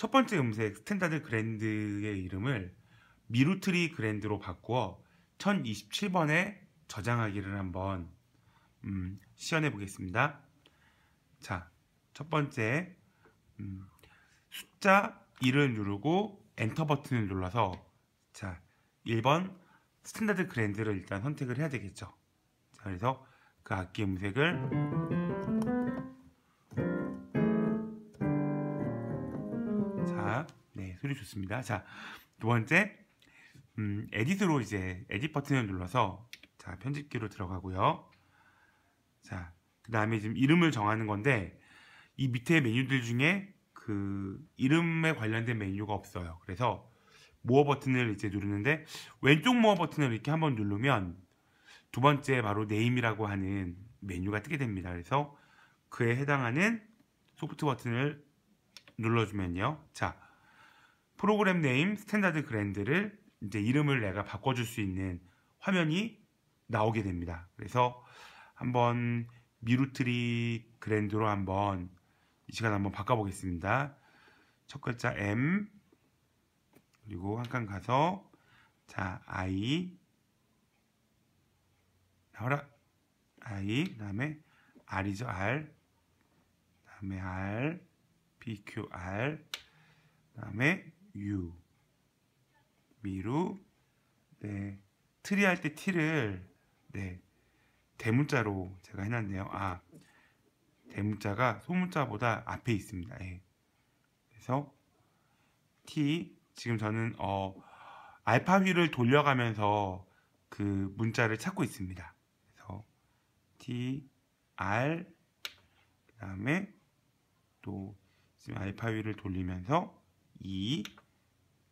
첫 번째 음색 스탠다드 그랜드의 이름을 미루트리 그랜드로 바꾸어 1027번에 저장하기를 한번 음, 시연해 보겠습니다. 자, 첫 번째 음, 숫자 1을 누르고 엔터 버튼을 눌러서 자, 1번 스탠다드 그랜드를 일단 선택을 해야 되겠죠. 자, 그래서 그 악기 음색을 네, 소리 좋습니다. 자, 두 번째 음, 에디으로 이제 에딧 버튼을 눌러서 자, 편집기로 들어가고요. 자, 그다음에 지금 이름을 정하는 건데 이 밑에 메뉴들 중에 그 이름에 관련된 메뉴가 없어요. 그래서 모어 버튼을 이제 누르는데 왼쪽 모어 버튼을 이렇게 한번 누르면 두 번째 바로 네임이라고 하는 메뉴가 뜨게 됩니다. 그래서 그에 해당하는 소프트 버튼을 눌러주면요. 자, 프로그램 네임 스탠다드 그랜드를 이제 이름을 내가 바꿔줄 수 있는 화면이 나오게 됩니다. 그래서 한번 미루트리 그랜드로 한번 이 시간 한번 바꿔보겠습니다. 첫 글자 M 그리고 한 칸 가서 자 I 나와라 I 그 다음에 R이죠 R 그 다음에 R BQR 그 다음에 유 미루 네 트리 할 때 티를 네 대문자로 제가 해놨네요 아 대문자가 소문자보다 앞에 있습니다 예. 그래서 티 지금 저는 어 알파위를 돌려가면서 그 문자를 찾고 있습니다 그래서 T R 그 다음에 또 지금 알파위를 돌리면서 2,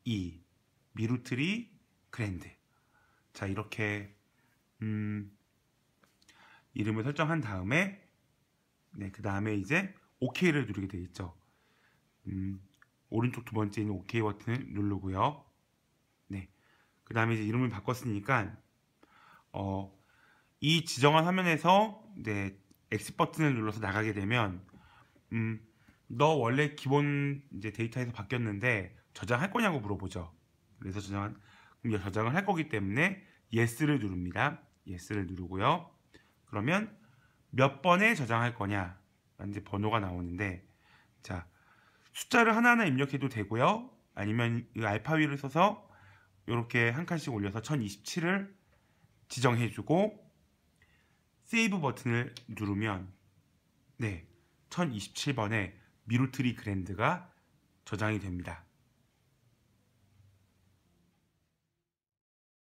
2 미루트리 그랜드 자 이렇게 음, 이름을 설정한 다음에 네, 그 다음에 이제 OK를 누르게 되어 있죠 음, 오른쪽 두 번째 있는 OK 버튼을 누르고요 네, 그 다음에 이제 이름을 바꿨으니까 어, 이 지정한 화면에서 이제 네, X 버튼을 눌러서 나가게 되면 음, 너 원래 기본 이제 데이터에서 바뀌었는데 저장할 거냐고 물어보죠. 그래서 저장한 그럼 저장을 할 거기 때문에 yes를 누릅니다. yes를 누르고요. 그러면 몇 번에 저장할 거냐? 이제 번호가 나오는데 자 숫자를 하나하나 입력해도 되고요. 아니면 이 알파위를 써서 이렇게 한 칸씩 올려서 1027을 지정해주고 세이브 버튼을 누르면 네 1027번에 미루트리 그랜드가 저장이 됩니다.